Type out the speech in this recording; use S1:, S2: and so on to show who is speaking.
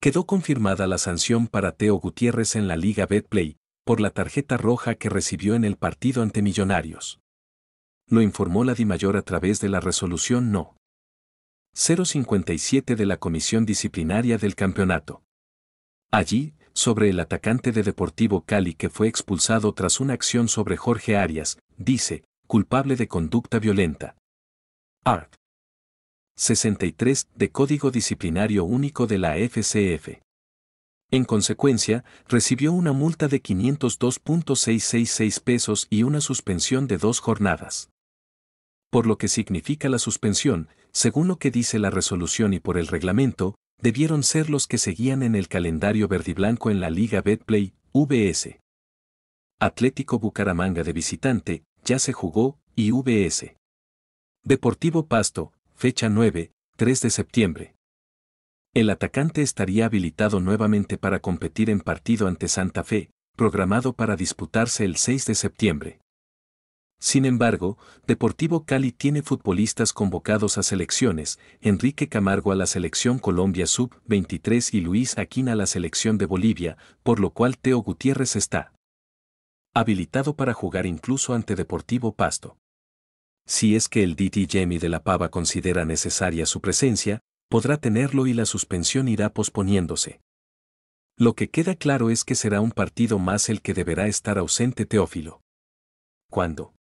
S1: quedó confirmada la sanción para Teo Gutiérrez en la Liga Betplay por la tarjeta roja que recibió en el partido ante Millonarios. Lo informó la Dimayor a través de la resolución no. 057 de la Comisión Disciplinaria del Campeonato. Allí, sobre el atacante de Deportivo Cali que fue expulsado tras una acción sobre Jorge Arias, dice, culpable de conducta violenta. Art. 63 de Código Disciplinario Único de la FCF. En consecuencia, recibió una multa de 502.666 pesos y una suspensión de dos jornadas. Por lo que significa la suspensión, según lo que dice la resolución y por el reglamento, debieron ser los que seguían en el calendario verdiblanco en la Liga Betplay, VS. Atlético Bucaramanga de visitante, ya se jugó, y VS. Deportivo Pasto, fecha 9, 3 de septiembre. El atacante estaría habilitado nuevamente para competir en partido ante Santa Fe, programado para disputarse el 6 de septiembre. Sin embargo, Deportivo Cali tiene futbolistas convocados a selecciones, Enrique Camargo a la selección Colombia Sub-23 y Luis Aquín a la selección de Bolivia, por lo cual Teo Gutiérrez está habilitado para jugar incluso ante Deportivo Pasto si es que el DT Jamie de la Pava considera necesaria su presencia, podrá tenerlo y la suspensión irá posponiéndose. Lo que queda claro es que será un partido más el que deberá estar ausente Teófilo. ¿Cuándo?